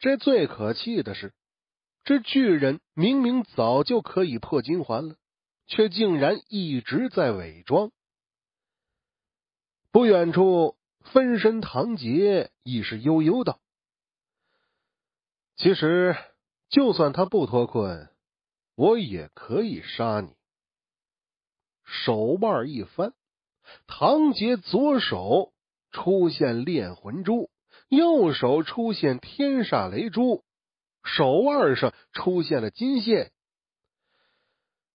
这最可气的是，这巨人明明早就可以破金环了，却竟然一直在伪装。不远处，分身唐杰已是悠悠道：“其实，就算他不脱困，我也可以杀你。”手腕一翻，唐杰左手出现炼魂珠。右手出现天煞雷珠，手腕上出现了金线。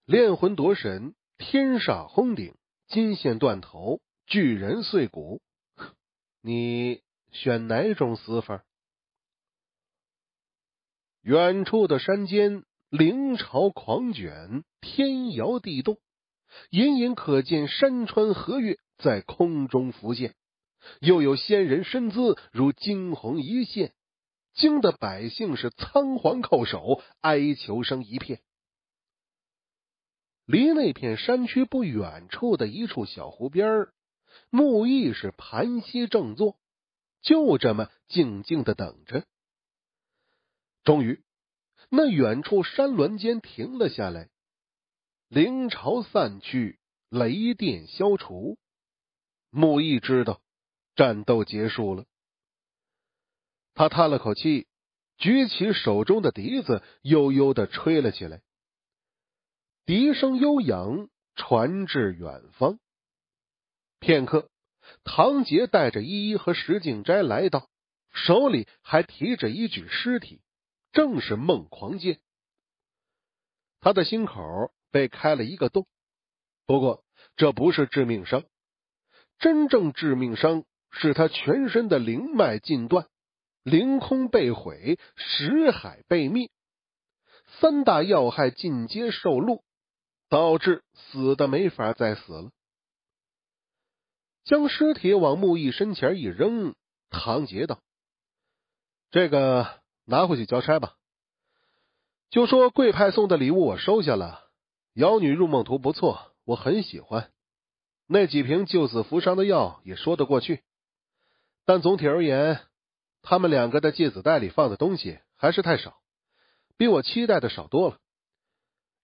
炼魂夺神，天煞轰顶，金线断头，巨人碎骨。你选哪种死法？远处的山间，灵潮狂卷，天摇地动，隐隐可见山川河岳在空中浮现。又有仙人身姿如惊鸿一现，惊得百姓是仓皇叩首，哀求声一片。离那片山区不远处的一处小湖边，木易是盘膝正坐，就这么静静的等着。终于，那远处山峦间停了下来，灵潮散去，雷电消除。木易知道。战斗结束了，他叹了口气，举起手中的笛子，悠悠的吹了起来。笛声悠扬，传至远方。片刻，唐杰带着依依和石景斋来到，手里还提着一具尸体，正是孟狂剑。他的心口被开了一个洞，不过这不是致命伤，真正致命伤。使他全身的灵脉尽断，灵空被毁，石海被灭，三大要害尽皆受戮，导致死的没法再死了。将尸体往木易身前一扔，唐杰道：“这个拿回去交差吧，就说贵派送的礼物我收下了。妖女入梦图不错，我很喜欢。那几瓶救死扶伤的药也说得过去。”但总体而言，他们两个的戒指袋里放的东西还是太少，比我期待的少多了。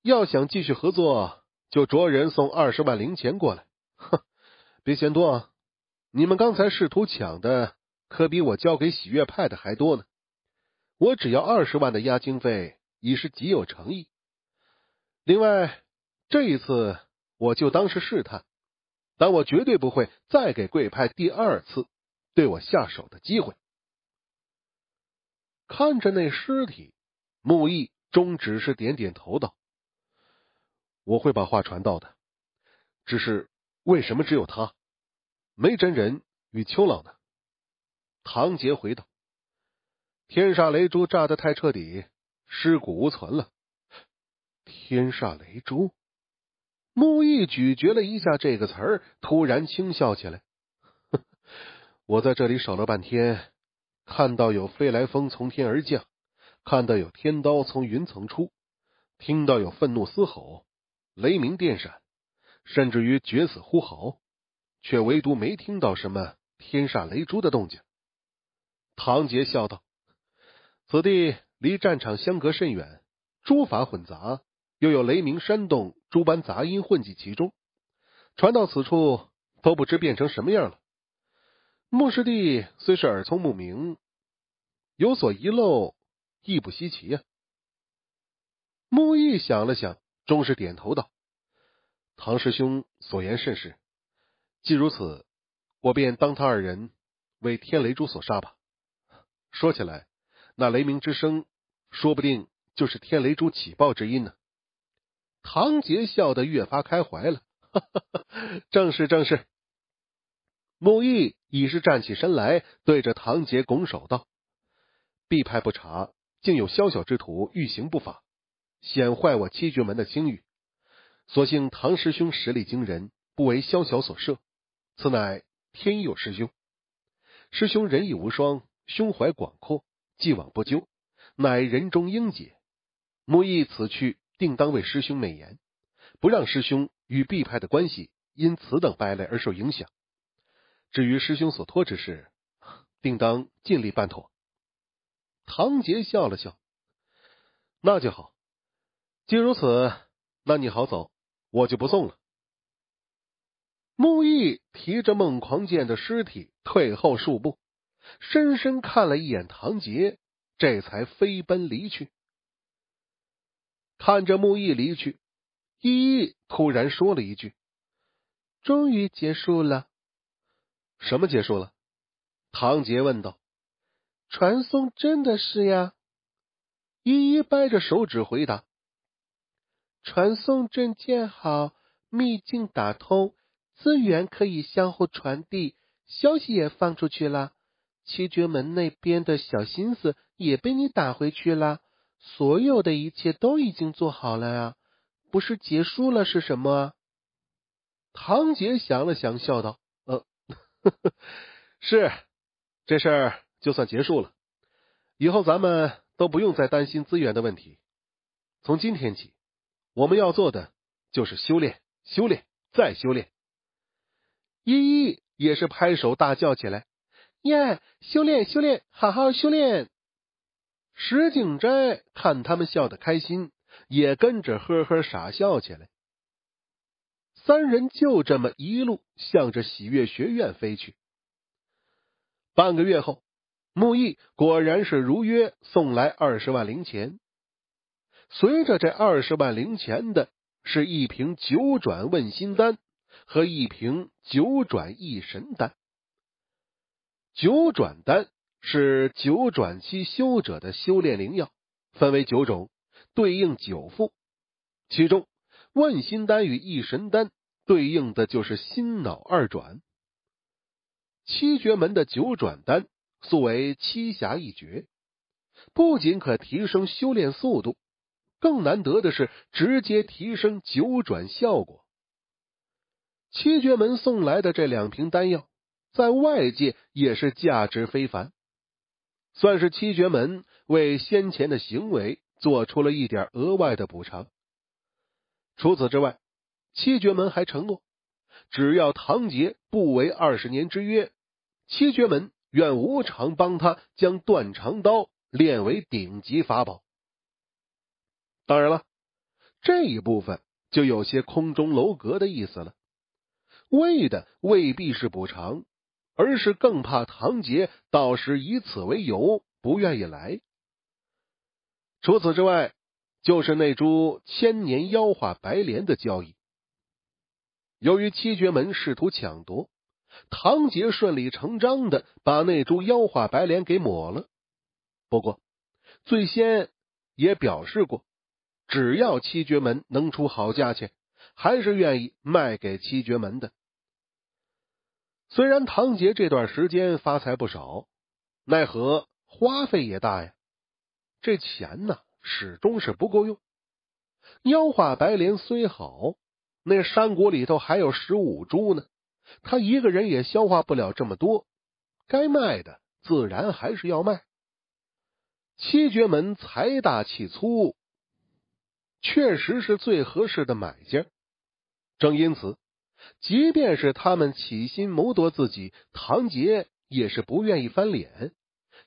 要想继续合作，就着人送二十万零钱过来。哼，别嫌多，啊！你们刚才试图抢的可比我交给喜悦派的还多呢。我只要二十万的押金费，已是极有诚意。另外，这一次我就当是试探，但我绝对不会再给贵派第二次。对我下手的机会。看着那尸体，木易终只是点点头道：“我会把话传到的。只是为什么只有他，没真人与秋老呢？”唐杰回道：“天煞雷珠炸的太彻底，尸骨无存了。”天煞雷珠，木易咀嚼了一下这个词儿，突然轻笑起来。我在这里守了半天，看到有飞来峰从天而降，看到有天刀从云层出，听到有愤怒嘶吼、雷鸣电闪，甚至于绝死呼嚎，却唯独没听到什么天煞雷珠的动静。唐杰笑道：“此地离战场相隔甚远，诸法混杂，又有雷鸣、山洞诸般杂音混迹其中，传到此处都不知变成什么样了。”穆师弟虽是耳聪目明，有所遗漏亦不稀奇呀。木易想了想，终是点头道：“唐师兄所言甚是，既如此，我便当他二人为天雷珠所杀吧。说起来，那雷鸣之声，说不定就是天雷珠起爆之音呢。”唐杰笑得越发开怀了，正是正是。木易。已是站起身来，对着唐杰拱手道：“必派不查，竟有宵小之徒欲行不法，险坏我七绝门的清誉。所幸唐师兄实力惊人，不为宵小所慑，此乃天佑师兄。师兄仁义无双，胸怀广阔，既往不咎，乃人中英杰。木易此去，定当为师兄美言，不让师兄与毕派的关系因此等败类而受影响。”至于师兄所托之事，定当尽力办妥。唐杰笑了笑，那就好。既如此，那你好走，我就不送了。木易提着孟狂剑的尸体退后数步，深深看了一眼唐杰，这才飞奔离去。看着木易离去，依依突然说了一句：“终于结束了。”什么结束了？唐杰问道。传送真的是呀，依依掰着手指回答。传送阵建好，秘境打通，资源可以相互传递，消息也放出去了。七绝门那边的小心思也被你打回去了，所有的一切都已经做好了呀，不是结束了是什么？唐杰想了想，笑道。呵呵，是，这事儿就算结束了。以后咱们都不用再担心资源的问题。从今天起，我们要做的就是修炼，修炼，再修炼。依依也是拍手大叫起来：“耶！修炼，修炼，好好修炼！”石景斋看他们笑得开心，也跟着呵呵傻笑起来。三人就这么一路向着喜悦学院飞去。半个月后，木易果然是如约送来二十万灵钱。随着这二十万灵钱的，是一瓶九转问心丹和一瓶九转异神丹。九转丹是九转期修者的修炼灵药，分为九种，对应九副，其中。万心丹与一神丹对应的就是心脑二转。七绝门的九转丹素为七侠一绝，不仅可提升修炼速度，更难得的是直接提升九转效果。七绝门送来的这两瓶丹药，在外界也是价值非凡，算是七绝门为先前的行为做出了一点额外的补偿。除此之外，七绝门还承诺，只要唐杰不违二十年之约，七绝门愿无偿帮他将断肠刀练为顶级法宝。当然了，这一部分就有些空中楼阁的意思了，为的未必是补偿，而是更怕唐杰到时以此为由不愿意来。除此之外。就是那株千年妖化白莲的交易，由于七绝门试图抢夺，唐杰顺理成章的把那株妖化白莲给抹了。不过，最先也表示过，只要七绝门能出好价钱，还是愿意卖给七绝门的。虽然唐杰这段时间发财不少，奈何花费也大呀，这钱呢？始终是不够用。妖化白莲虽好，那山谷里头还有十五株呢。他一个人也消化不了这么多，该卖的自然还是要卖。七绝门财大气粗，确实是最合适的买家。正因此，即便是他们起心谋夺自己，唐杰也是不愿意翻脸，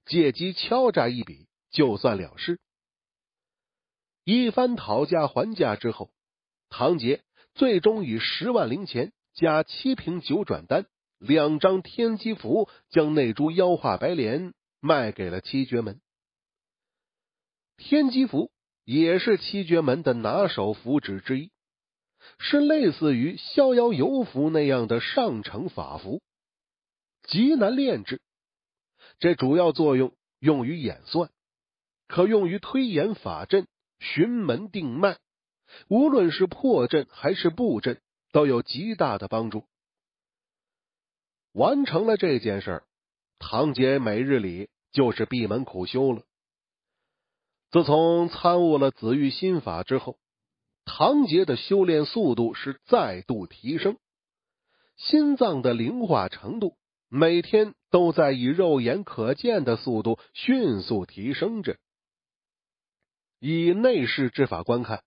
借机敲诈一笔，就算了事。一番讨价还价之后，唐杰最终以十万灵钱加七瓶九转丹、两张天机符，将那株妖化白莲卖给了七绝门。天机符也是七绝门的拿手符纸之一，是类似于逍遥游符那样的上乘法符，极难炼制。这主要作用用于演算，可用于推演法阵。寻门定脉，无论是破阵还是布阵，都有极大的帮助。完成了这件事儿，唐杰每日里就是闭门苦修了。自从参悟了紫玉心法之后，唐杰的修炼速度是再度提升，心脏的灵化程度每天都在以肉眼可见的速度迅速提升着。以内视之法观看，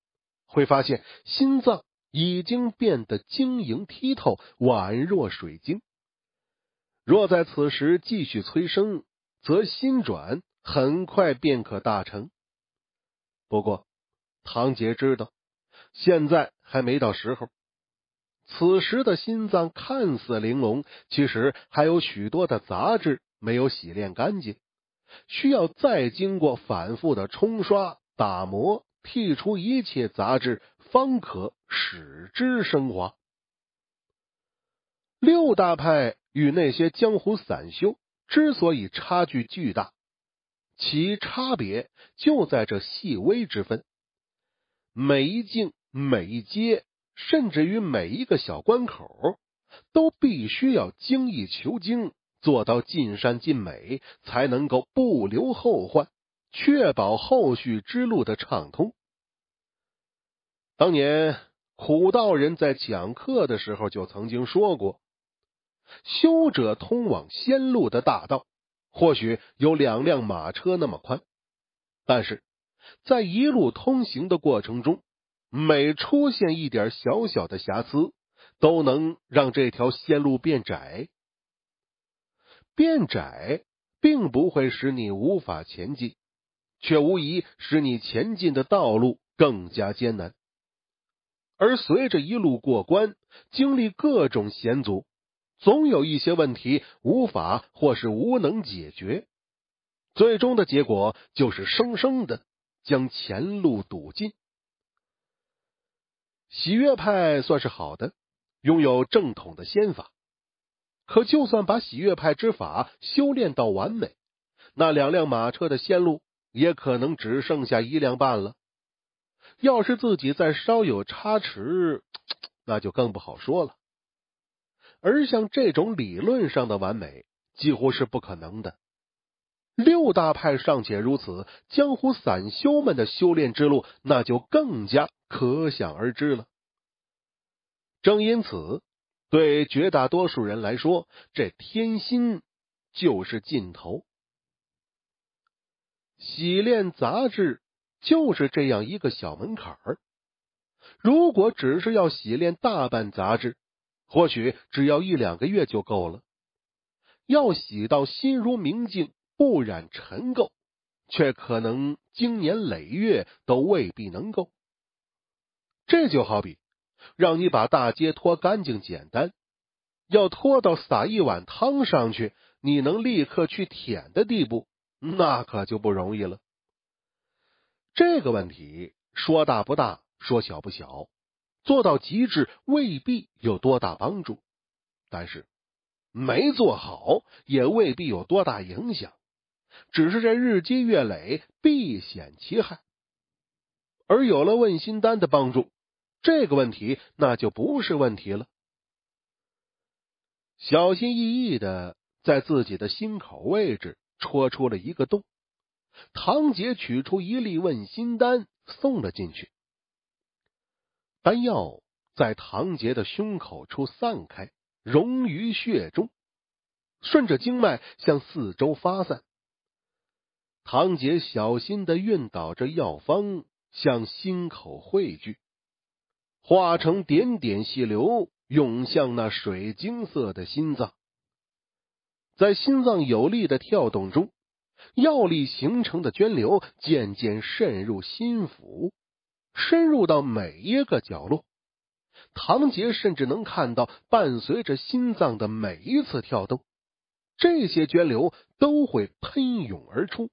会发现心脏已经变得晶莹剔透，宛若水晶。若在此时继续催生，则心转很快便可大成。不过，唐杰知道现在还没到时候。此时的心脏看似玲珑，其实还有许多的杂质没有洗炼干净，需要再经过反复的冲刷。打磨剔除一切杂质，方可使之升华。六大派与那些江湖散修之所以差距巨大，其差别就在这细微之分。每一境、每一阶，甚至于每一个小关口，都必须要精益求精，做到尽善尽美，才能够不留后患。确保后续之路的畅通。当年苦道人在讲课的时候就曾经说过：修者通往仙路的大道，或许有两辆马车那么宽，但是在一路通行的过程中，每出现一点小小的瑕疵，都能让这条仙路变窄。变窄并不会使你无法前进。却无疑使你前进的道路更加艰难。而随着一路过关，经历各种险阻，总有一些问题无法或是无能解决，最终的结果就是生生的将前路堵尽。喜悦派算是好的，拥有正统的仙法，可就算把喜悦派之法修炼到完美，那两辆马车的仙路。也可能只剩下一两半了。要是自己再稍有差池，那就更不好说了。而像这种理论上的完美，几乎是不可能的。六大派尚且如此，江湖散修们的修炼之路，那就更加可想而知了。正因此，对绝大多数人来说，这天心就是尽头。洗练杂质就是这样一个小门槛儿。如果只是要洗练大半杂质，或许只要一两个月就够了。要洗到心如明镜、不染尘垢，却可能经年累月都未必能够。这就好比让你把大街拖干净，简单；要拖到撒一碗汤上去，你能立刻去舔的地步。那可就不容易了。这个问题说大不大，说小不小，做到极致未必有多大帮助，但是没做好也未必有多大影响。只是这日积月累，必显其害。而有了问心丹的帮助，这个问题那就不是问题了。小心翼翼的在自己的心口位置。戳出了一个洞，唐杰取出一粒问心丹，送了进去。丹药在唐杰的胸口处散开，溶于血中，顺着经脉向四周发散。唐杰小心的运导着药方向心口汇聚，化成点点细流，涌向那水晶色的心脏。在心脏有力的跳动中，药力形成的涓流渐渐渗入心腹，深入到每一个角落。唐杰甚至能看到，伴随着心脏的每一次跳动，这些涓流都会喷涌而出，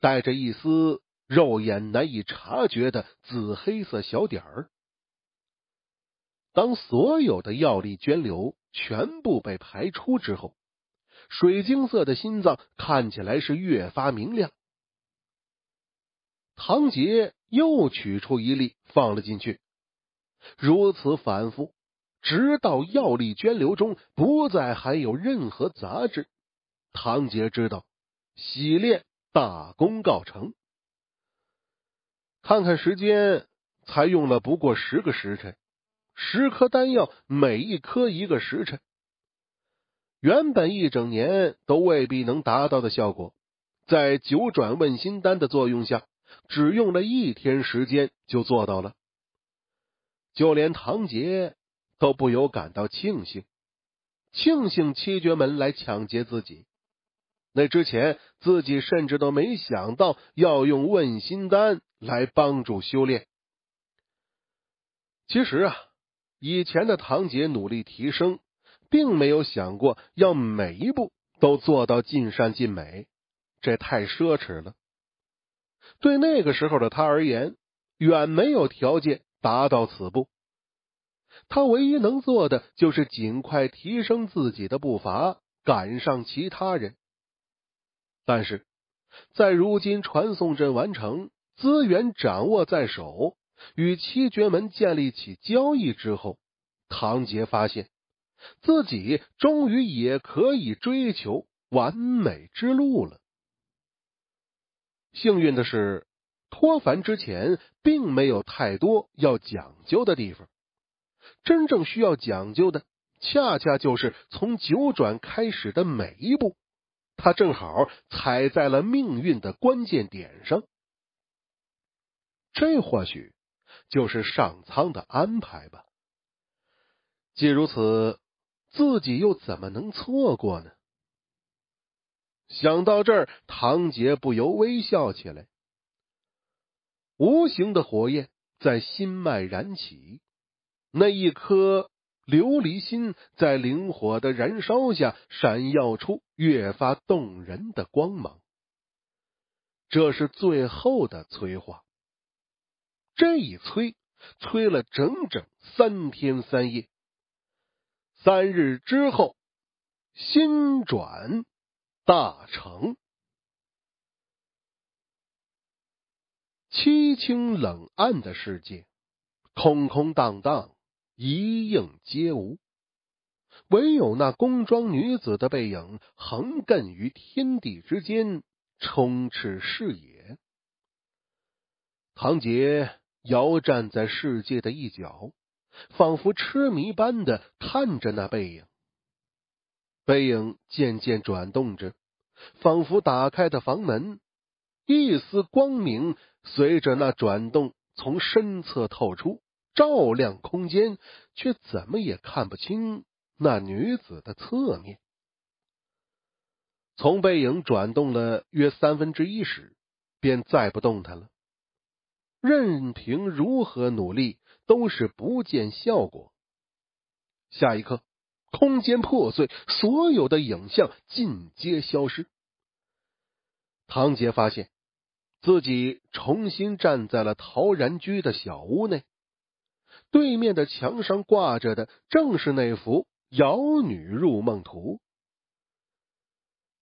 带着一丝肉眼难以察觉的紫黑色小点儿。当所有的药力涓流全部被排出之后。水晶色的心脏看起来是越发明亮。唐杰又取出一粒放了进去，如此反复，直到药力涓流中不再含有任何杂质。唐杰知道洗炼大功告成。看看时间，才用了不过十个时辰，十颗丹药，每一颗一个时辰。原本一整年都未必能达到的效果，在九转问心丹的作用下，只用了一天时间就做到了。就连唐杰都不由感到庆幸，庆幸七绝门来抢劫自己。那之前自己甚至都没想到要用问心丹来帮助修炼。其实啊，以前的唐杰努力提升。并没有想过要每一步都做到尽善尽美，这太奢侈了。对那个时候的他而言，远没有条件达到此步。他唯一能做的就是尽快提升自己的步伐，赶上其他人。但是，在如今传送阵完成、资源掌握在手、与七绝门建立起交易之后，唐杰发现。自己终于也可以追求完美之路了。幸运的是，脱凡之前并没有太多要讲究的地方，真正需要讲究的，恰恰就是从九转开始的每一步。他正好踩在了命运的关键点上，这或许就是上苍的安排吧。既如此。自己又怎么能错过呢？想到这儿，唐杰不由微笑起来。无形的火焰在心脉燃起，那一颗琉璃心在灵火的燃烧下，闪耀出越发动人的光芒。这是最后的催化，这一催催了整整三天三夜。三日之后，心转大成。凄清冷暗的世界，空空荡荡，一应皆无，唯有那宫装女子的背影横亘于天地之间，充斥视野。唐杰遥站在世界的一角。仿佛痴迷般的看着那背影，背影渐渐转动着，仿佛打开的房门，一丝光明随着那转动从身侧透出，照亮空间，却怎么也看不清那女子的侧面。从背影转动了约三分之一时，便再不动弹了，任凭如何努力。都是不见效果。下一刻，空间破碎，所有的影像尽皆消失。唐杰发现自己重新站在了陶然居的小屋内，对面的墙上挂着的正是那幅《瑶女入梦图》。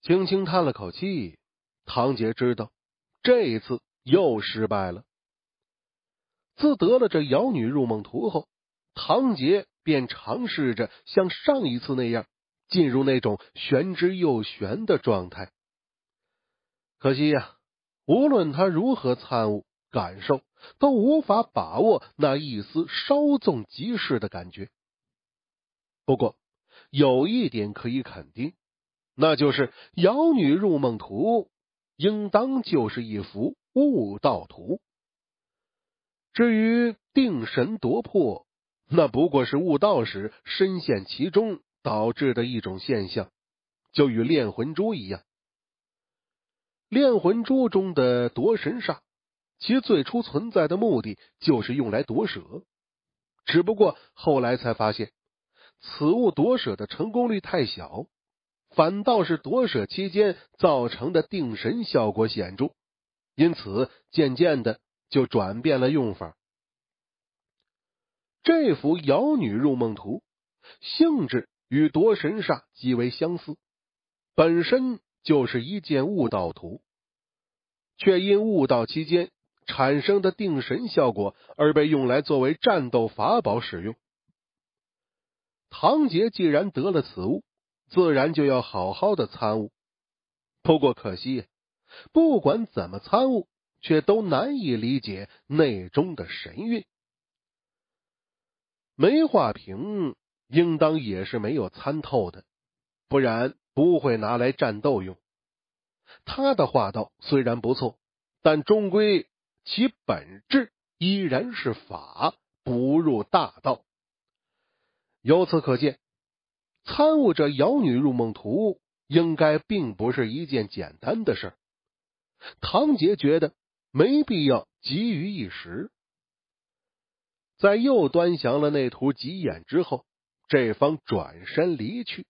轻轻叹了口气，唐杰知道这一次又失败了。自得了这瑶女入梦图后，唐杰便尝试着像上一次那样进入那种玄之又玄的状态。可惜呀，无论他如何参悟感受，都无法把握那一丝稍纵即逝的感觉。不过有一点可以肯定，那就是瑶女入梦图应当就是一幅悟道图。至于定神夺魄，那不过是悟道时深陷其中导致的一种现象，就与炼魂珠一样。炼魂珠中的夺神煞，其最初存在的目的就是用来夺舍，只不过后来才发现，此物夺舍的成功率太小，反倒是夺舍期间造成的定神效果显著，因此渐渐的。就转变了用法。这幅《瑶女入梦图》性质与夺神煞极为相似，本身就是一件悟道图，却因悟道期间产生的定神效果而被用来作为战斗法宝使用。唐杰既然得了此物，自然就要好好的参悟。不过可惜，不管怎么参悟。却都难以理解内中的神韵。梅化平应当也是没有参透的，不然不会拿来战斗用。他的画道虽然不错，但终归其本质依然是法，不入大道。由此可见，参悟这《瑶女入梦图》应该并不是一件简单的事。唐杰觉得。没必要急于一时，在又端详了那图几眼之后，这方转身离去。